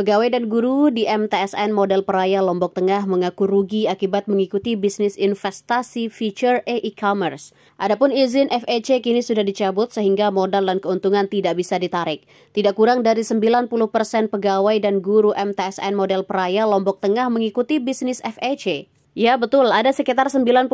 Pegawai dan guru di MTSN Model Peraya Lombok Tengah mengaku rugi akibat mengikuti bisnis investasi feature e e-commerce. Adapun izin FEC kini sudah dicabut sehingga modal dan keuntungan tidak bisa ditarik. Tidak kurang dari 90 persen pegawai dan guru MTSN Model Peraya Lombok Tengah mengikuti bisnis FEC. Ya betul, ada sekitar 90%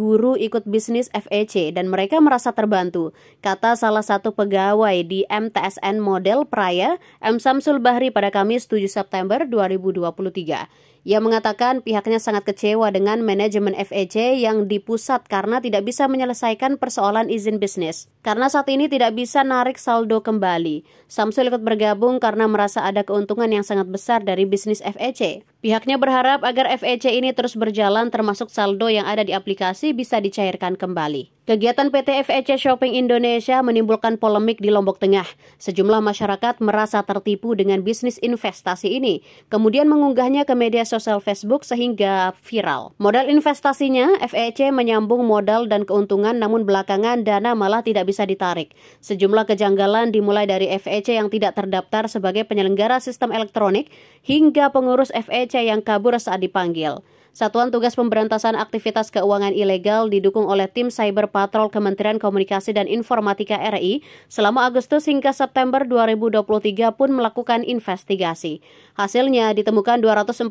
guru ikut bisnis FEC dan mereka merasa terbantu. Kata salah satu pegawai di MTSN Model Praya, M. Samsul Bahri pada Kamis 7 September 2023. Ia mengatakan pihaknya sangat kecewa dengan manajemen FEC yang dipusat karena tidak bisa menyelesaikan persoalan izin bisnis. Karena saat ini tidak bisa narik saldo kembali. Samsul ikut bergabung karena merasa ada keuntungan yang sangat besar dari bisnis FEC. Pihaknya berharap agar FEC ini terus berjalan termasuk saldo yang ada di aplikasi bisa dicairkan kembali. Kegiatan PT FEC Shopping Indonesia menimbulkan polemik di Lombok Tengah. Sejumlah masyarakat merasa tertipu dengan bisnis investasi ini, kemudian mengunggahnya ke media sosial Facebook sehingga viral. Modal investasinya, FEC menyambung modal dan keuntungan namun belakangan dana malah tidak bisa ditarik. Sejumlah kejanggalan dimulai dari FEC yang tidak terdaftar sebagai penyelenggara sistem elektronik hingga pengurus FEC yang kabur saat dipanggil. Satuan Tugas Pemberantasan Aktivitas Keuangan Ilegal didukung oleh tim Cyber Patrol Kementerian Komunikasi dan Informatika RI selama Agustus hingga September 2023 pun melakukan investigasi. Hasilnya ditemukan 243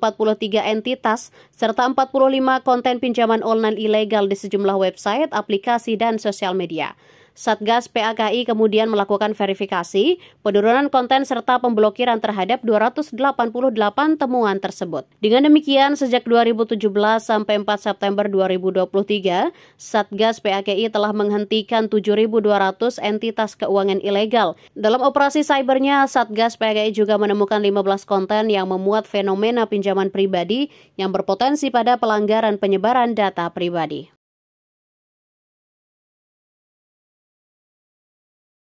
entitas serta 45 konten pinjaman online ilegal di sejumlah website, aplikasi, dan sosial media. Satgas PAKI kemudian melakukan verifikasi, penurunan konten serta pemblokiran terhadap 288 temuan tersebut. Dengan demikian, sejak 2017 sampai 4 September 2023, Satgas PAKI telah menghentikan 7.200 entitas keuangan ilegal. Dalam operasi cybernya, Satgas PAKI juga menemukan 15 konten yang memuat fenomena pinjaman pribadi yang berpotensi pada pelanggaran penyebaran data pribadi.